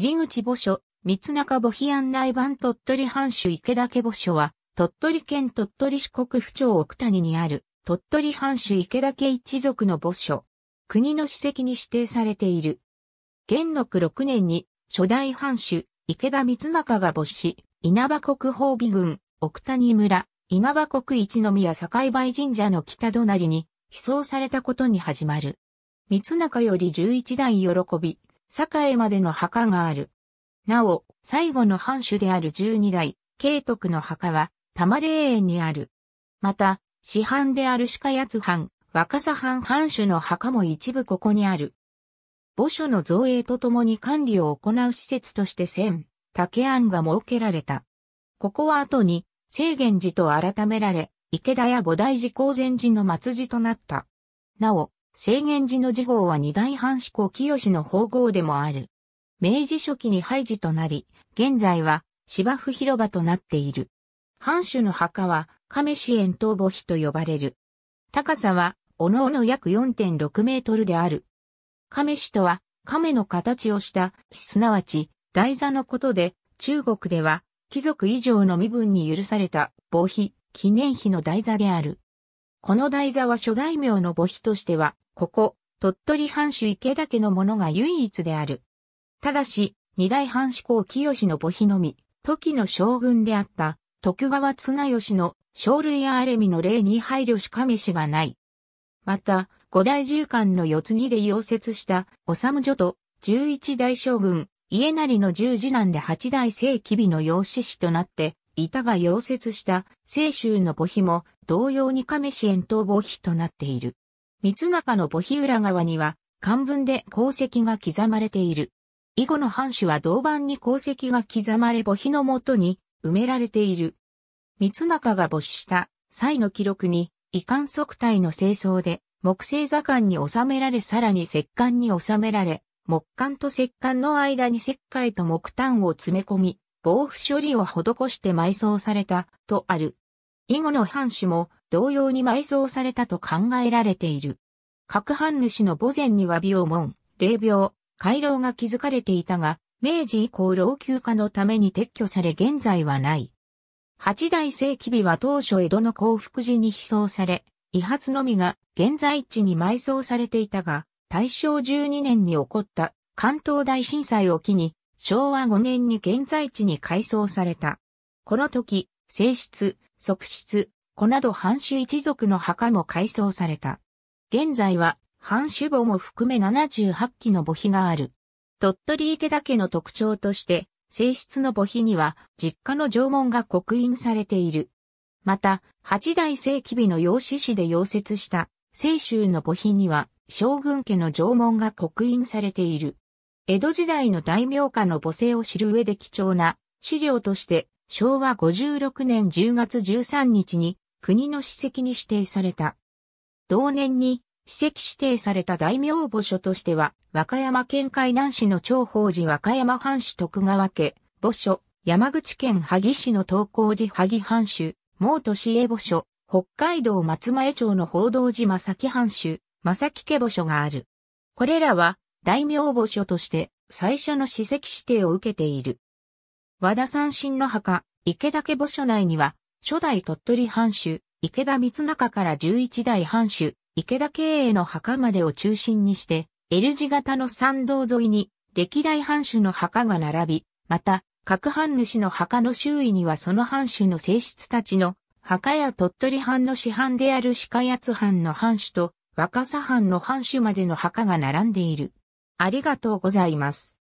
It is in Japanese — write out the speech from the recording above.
入口墓所、三中墓碑案内版鳥取藩主池田家墓所は、鳥取県鳥取市国府町奥谷にある、鳥取藩主池田家一族の墓所。国の史跡に指定されている。元禄6年に、初代藩主、池田三中が没し、稲葉国宝美郡、奥谷村、稲葉国一宮境梅神社の北隣に、寄贈されたことに始まる。三中より11代喜び、栄までの墓がある。なお、最後の藩主である十二代、慶徳の墓は、玉霊園にある。また、市藩である鹿八藩、若狭藩藩主の墓も一部ここにある。墓所の造営とともに管理を行う施設として千、竹庵が設けられた。ここは後に、清源寺と改められ、池田や菩提寺公前寺の末寺となった。なお、制限時の次号は二代藩志向清の法号でもある。明治初期に廃寺となり、現在は芝生広場となっている。藩主の墓は亀市園東墓碑と呼ばれる。高さは、おのおの約4.6メートルである。亀市とは、亀の形をした、すなわち、台座のことで、中国では、貴族以上の身分に許された、墓碑、記念碑の台座である。この台座は諸大名の墓碑としては、ここ、鳥取藩主池田家のものが唯一である。ただし、二代藩主公清の墓碑のみ、時の将軍であった、徳川綱吉の、生類やあれみの例に配慮しかめしがない。また、五代従官の四次で溶接した、修女と、十一代将軍、家成の十次男で八代正規美の養子師となって、いたが溶接した、清州の墓碑も、同様に亀市遠投墓碑となっている。三中の墓碑裏側には、漢文で功績が刻まれている。以後の藩主は銅板に功績が刻まれ墓碑のもとに埋められている。三中が没した際の記録に、遺憾即体の清掃で、木製座間に収められさらに石棺に収められ、木棺と石棺の間に石灰と木炭を詰め込み、防腐処理を施して埋葬された、とある。以後の藩主も同様に埋葬されたと考えられている。各藩主の墓前には病門、霊廟、回廊が築かれていたが、明治以降老朽化のために撤去され現在はない。八大世紀日は当初江戸の幸福寺に被葬され、遺髪のみが現在地に埋葬されていたが、大正12年に起こった関東大震災を機に、昭和5年に現在地に改装された。この時、性質、側室、子など藩主一族の墓も改装された。現在は藩主墓も含め78基の墓碑がある。鳥取池田家の特徴として、正室の墓碑には実家の縄文が刻印されている。また、八代世紀日の養子市で溶接した清州の墓碑には将軍家の縄文が刻印されている。江戸時代の大名家の母性を知る上で貴重な資料として昭和56年10月13日に国の史跡に指定された。同年に史跡指定された大名墓所としては、和歌山県海南市の長宝寺和歌山藩主徳川家、墓所、山口県萩市の東光寺萩藩主、毛都市江墓所、北海道松前町の報道寺正木藩主、正木家墓所がある。これらは大名墓所として最初の史跡指定を受けている。和田三神の墓、池田家墓所内には、初代鳥取藩主、池田光中から11代藩主、池田経営の墓までを中心にして、L 字型の参道沿いに、歴代藩主の墓が並び、また、各藩主の墓の周囲にはその藩主の性質たちの、墓や鳥取藩の市範である鹿八藩の藩主と、若狭藩の藩主までの墓が並んでいる。ありがとうございます。